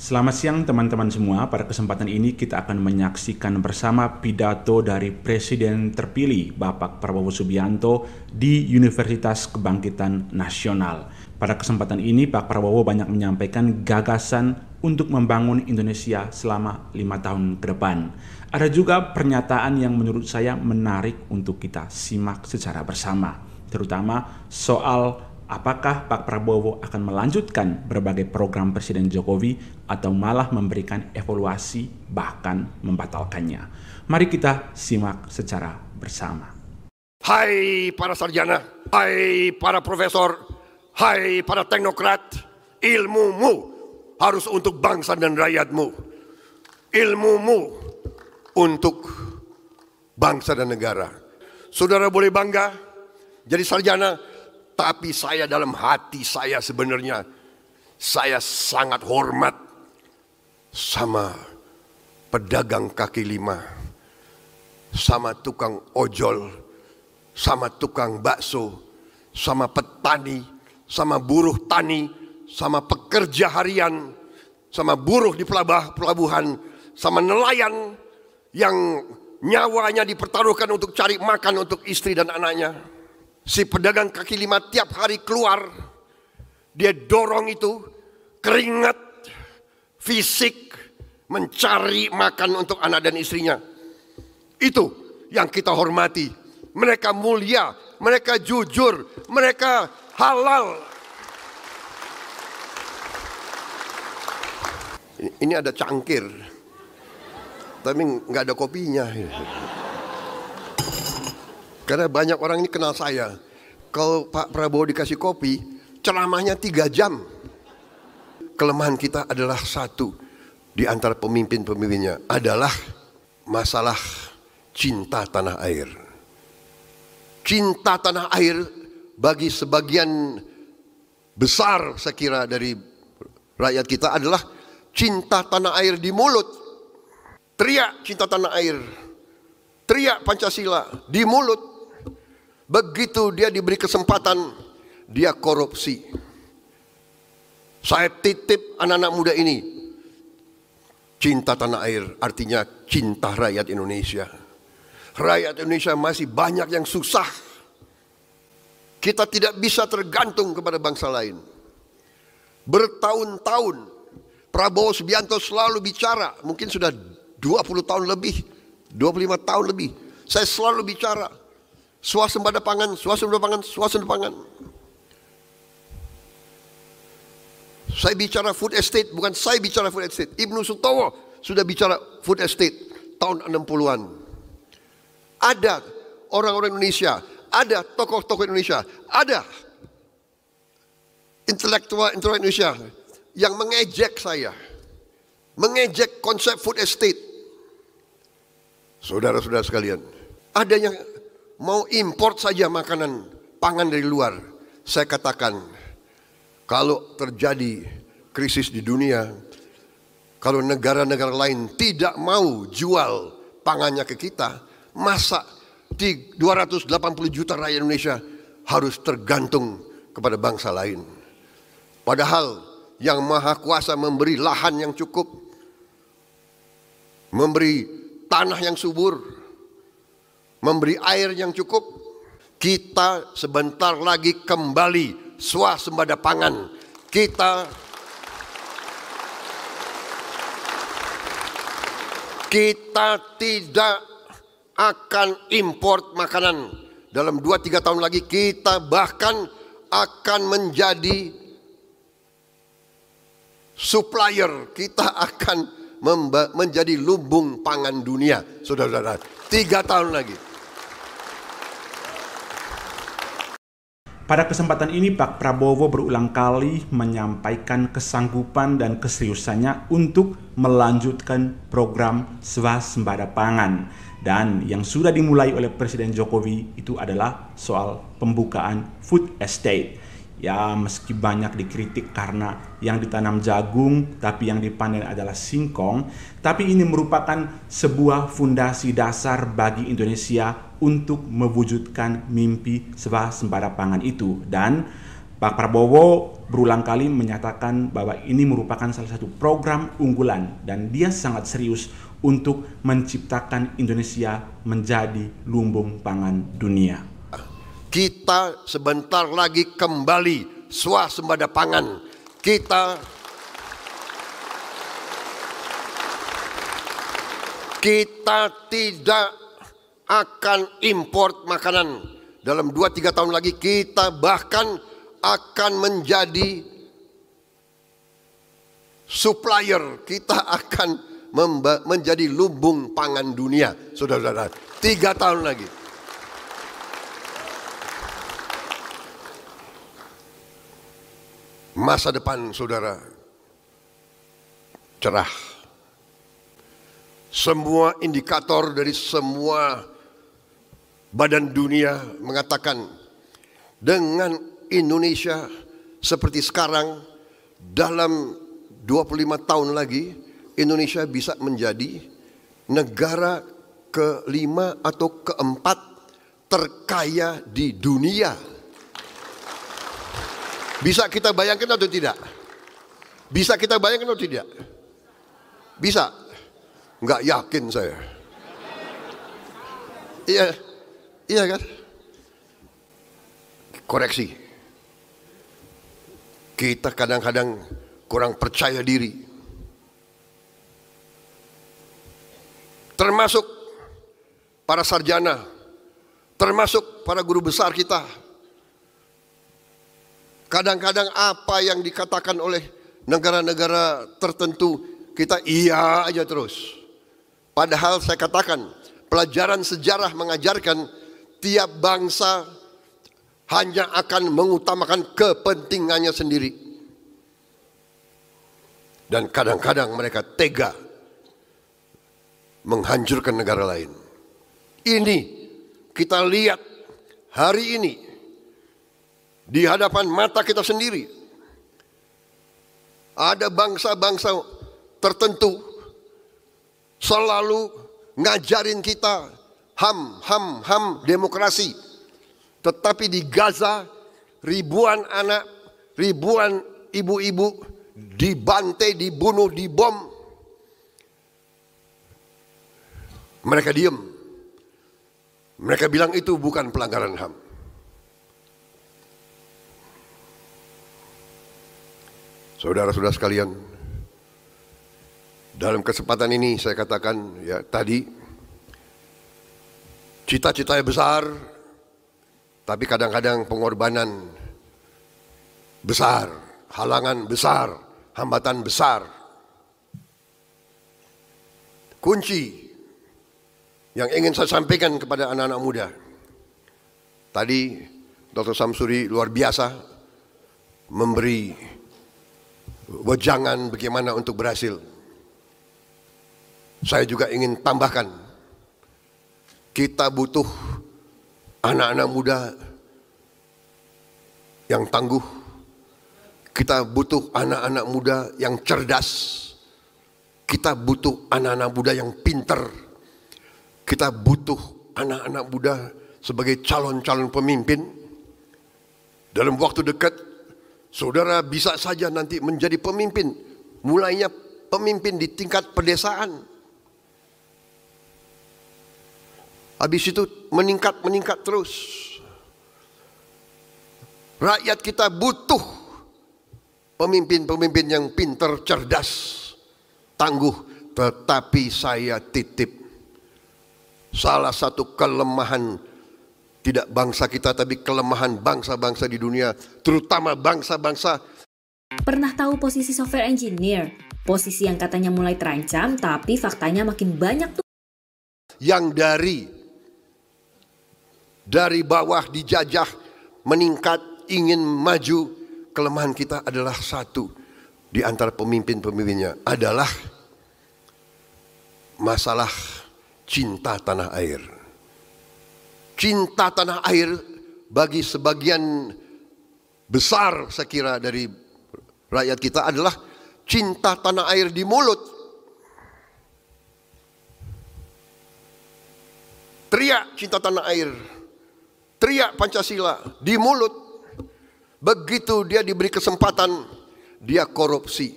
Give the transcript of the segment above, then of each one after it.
Selamat siang teman-teman semua. Pada kesempatan ini kita akan menyaksikan bersama pidato dari Presiden terpilih Bapak Prabowo Subianto di Universitas Kebangkitan Nasional. Pada kesempatan ini Pak Prabowo banyak menyampaikan gagasan untuk membangun Indonesia selama lima tahun ke depan. Ada juga pernyataan yang menurut saya menarik untuk kita simak secara bersama, terutama soal apakah Pak Prabowo akan melanjutkan berbagai program Presiden Jokowi atau malah memberikan evaluasi bahkan membatalkannya. Mari kita simak secara bersama. Hai para sarjana, hai para profesor, hai para teknokrat, ilmumu harus untuk bangsa dan rakyatmu. Ilmumu untuk bangsa dan negara. Saudara boleh bangga jadi sarjana tapi saya dalam hati saya sebenarnya saya sangat hormat sama pedagang kaki lima, sama tukang ojol, sama tukang bakso, sama petani, sama buruh tani, sama pekerja harian, sama buruh di pelabah, pelabuhan, sama nelayan yang nyawanya dipertaruhkan untuk cari makan untuk istri dan anaknya. Si pedagang kaki lima tiap hari keluar, dia dorong itu, keringat, fisik, mencari makan untuk anak dan istrinya. Itu yang kita hormati. Mereka mulia, mereka jujur, mereka halal. Ini ada cangkir, tapi nggak ada kopinya. Karena banyak orang ini kenal saya. Kalau Pak Prabowo dikasih kopi, ceramahnya tiga jam. Kelemahan kita adalah satu di antara pemimpin-pemimpinnya adalah masalah cinta tanah air. Cinta tanah air bagi sebagian besar saya kira dari rakyat kita adalah cinta tanah air di mulut. Teriak cinta tanah air. Teriak Pancasila di mulut Begitu dia diberi kesempatan, dia korupsi. Saya titip anak-anak muda ini, cinta tanah air artinya cinta rakyat Indonesia. Rakyat Indonesia masih banyak yang susah. Kita tidak bisa tergantung kepada bangsa lain. Bertahun-tahun Prabowo Subianto selalu bicara, mungkin sudah 20 tahun lebih, 25 tahun lebih. Saya selalu bicara, Suasembada pangan, suasembada pangan, suasembada pangan. Saya bicara food estate, bukan saya bicara food estate. Ibnu Sutowo sudah bicara food estate tahun 60-an. Ada orang-orang Indonesia, ada tokoh-tokoh Indonesia, ada intelektual-intelektual Indonesia yang mengejek saya. Mengejek konsep food estate. Saudara-saudara sekalian, ada yang mau import saja makanan pangan dari luar. Saya katakan, kalau terjadi krisis di dunia, kalau negara-negara lain tidak mau jual pangannya ke kita, masa di 280 juta rakyat Indonesia harus tergantung kepada bangsa lain. Padahal yang maha kuasa memberi lahan yang cukup, memberi tanah yang subur, memberi air yang cukup, kita sebentar lagi kembali swasembada pangan. Kita kita tidak akan import makanan. Dalam 2-3 tahun lagi kita bahkan akan menjadi supplier. Kita akan menjadi lumbung pangan dunia, saudara-saudara. Tiga tahun lagi. Pada kesempatan ini, Pak Prabowo berulang kali menyampaikan kesanggupan dan keseriusannya untuk melanjutkan program swasembada pangan. Dan yang sudah dimulai oleh Presiden Jokowi itu adalah soal pembukaan food estate. Ya, meski banyak dikritik karena yang ditanam jagung, tapi yang dipanen adalah singkong. Tapi ini merupakan sebuah fundasi dasar bagi Indonesia untuk mewujudkan mimpi swasembada pangan itu dan Pak Prabowo berulang kali menyatakan bahwa ini merupakan salah satu program unggulan dan dia sangat serius untuk menciptakan Indonesia menjadi lumbung pangan dunia. Kita sebentar lagi kembali swasembada pangan. Kita kita tidak akan import makanan. Dalam 2-3 tahun lagi kita bahkan akan menjadi supplier. Kita akan menjadi lumbung pangan dunia, saudara-saudara. Tiga tahun lagi. Masa depan saudara cerah. Semua indikator dari semua badan dunia mengatakan dengan Indonesia seperti sekarang dalam 25 tahun lagi Indonesia bisa menjadi negara kelima atau keempat terkaya di dunia. Bisa kita bayangkan atau tidak? Bisa kita bayangkan atau tidak? Bisa. Enggak yakin saya. Iya. Yeah. Iya kan? Koreksi. Kita kadang-kadang kurang percaya diri. Termasuk para sarjana, termasuk para guru besar kita. Kadang-kadang apa yang dikatakan oleh negara-negara tertentu kita iya aja terus. Padahal saya katakan pelajaran sejarah mengajarkan tiap bangsa hanya akan mengutamakan kepentingannya sendiri. Dan kadang-kadang mereka tega menghancurkan negara lain. Ini kita lihat hari ini di hadapan mata kita sendiri. Ada bangsa-bangsa tertentu selalu ngajarin kita ham, ham, ham demokrasi. Tetapi di Gaza ribuan anak, ribuan ibu-ibu dibantai, dibunuh, dibom. Mereka diem. Mereka bilang itu bukan pelanggaran HAM. Saudara-saudara sekalian, dalam kesempatan ini saya katakan ya tadi cita citanya besar, tapi kadang-kadang pengorbanan besar, halangan besar, hambatan besar. Kunci yang ingin saya sampaikan kepada anak-anak muda. Tadi Dr. Samsuri luar biasa memberi wejangan bagaimana untuk berhasil. Saya juga ingin tambahkan kita butuh anak-anak muda yang tangguh. Kita butuh anak-anak muda yang cerdas. Kita butuh anak-anak muda yang pinter. Kita butuh anak-anak muda sebagai calon-calon pemimpin. Dalam waktu dekat, saudara bisa saja nanti menjadi pemimpin. Mulainya pemimpin di tingkat pedesaan Habis itu meningkat-meningkat terus. Rakyat kita butuh pemimpin-pemimpin yang pinter, cerdas, tangguh. Tetapi saya titip salah satu kelemahan tidak bangsa kita tapi kelemahan bangsa-bangsa di dunia, terutama bangsa-bangsa. Pernah tahu posisi software engineer? Posisi yang katanya mulai terancam tapi faktanya makin banyak tuh. Yang dari dari bawah dijajah, meningkat, ingin maju. Kelemahan kita adalah satu di antara pemimpin-pemimpinnya adalah masalah cinta tanah air. Cinta tanah air bagi sebagian besar saya kira dari rakyat kita adalah cinta tanah air di mulut. Teriak cinta tanah air teriak Pancasila di mulut. Begitu dia diberi kesempatan, dia korupsi.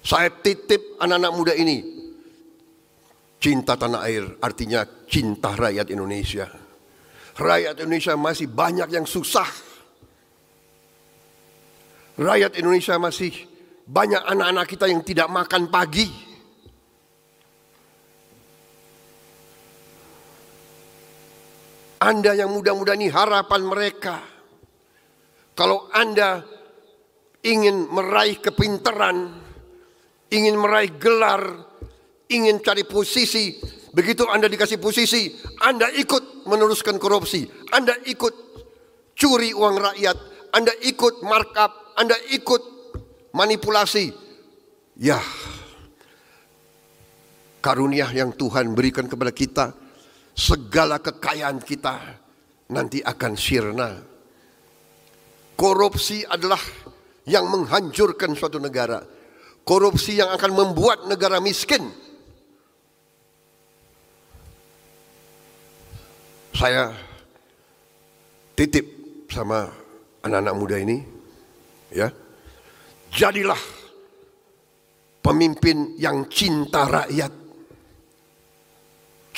Saya titip anak-anak muda ini, cinta tanah air artinya cinta rakyat Indonesia. Rakyat Indonesia masih banyak yang susah. Rakyat Indonesia masih banyak anak-anak kita yang tidak makan pagi Anda yang muda-muda ini harapan mereka. Kalau Anda ingin meraih kepintaran, ingin meraih gelar, ingin cari posisi, begitu Anda dikasih posisi, Anda ikut meneruskan korupsi, Anda ikut curi uang rakyat, Anda ikut markup, Anda ikut manipulasi. Ya, karunia yang Tuhan berikan kepada kita segala kekayaan kita nanti akan sirna. Korupsi adalah yang menghancurkan suatu negara. Korupsi yang akan membuat negara miskin. Saya titip sama anak-anak muda ini, ya. Jadilah pemimpin yang cinta rakyat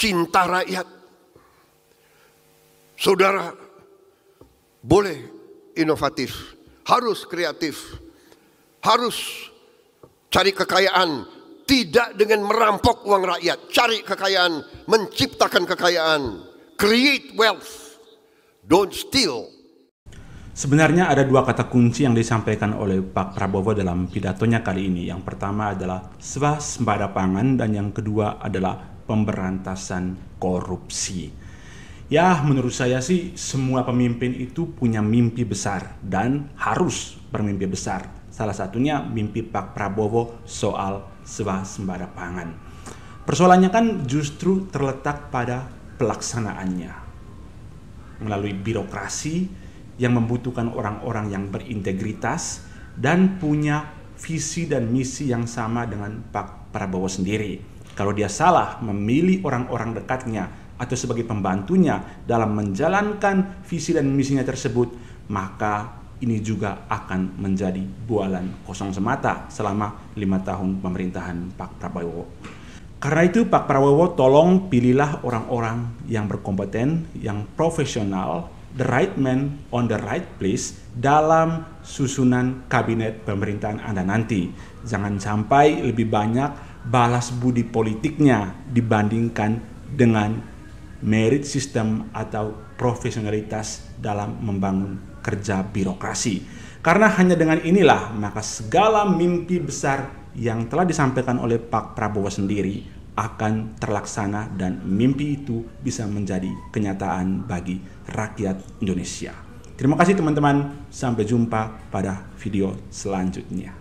cinta rakyat. Saudara boleh inovatif, harus kreatif, harus cari kekayaan, tidak dengan merampok uang rakyat. Cari kekayaan, menciptakan kekayaan, create wealth, don't steal. Sebenarnya ada dua kata kunci yang disampaikan oleh Pak Prabowo dalam pidatonya kali ini. Yang pertama adalah swasembada pangan dan yang kedua adalah pemberantasan korupsi. Ya, menurut saya sih semua pemimpin itu punya mimpi besar dan harus bermimpi besar. Salah satunya mimpi Pak Prabowo soal swasembada pangan. Persoalannya kan justru terletak pada pelaksanaannya. Melalui birokrasi yang membutuhkan orang-orang yang berintegritas dan punya visi dan misi yang sama dengan Pak Prabowo sendiri. Kalau dia salah memilih orang-orang dekatnya atau sebagai pembantunya dalam menjalankan visi dan misinya tersebut, maka ini juga akan menjadi bualan kosong semata selama lima tahun pemerintahan Pak Prabowo. Karena itu Pak Prabowo tolong pilihlah orang-orang yang berkompeten, yang profesional, the right man on the right place dalam susunan kabinet pemerintahan Anda nanti. Jangan sampai lebih banyak balas budi politiknya dibandingkan dengan merit system atau profesionalitas dalam membangun kerja birokrasi. Karena hanya dengan inilah maka segala mimpi besar yang telah disampaikan oleh Pak Prabowo sendiri akan terlaksana dan mimpi itu bisa menjadi kenyataan bagi rakyat Indonesia. Terima kasih teman-teman, sampai jumpa pada video selanjutnya.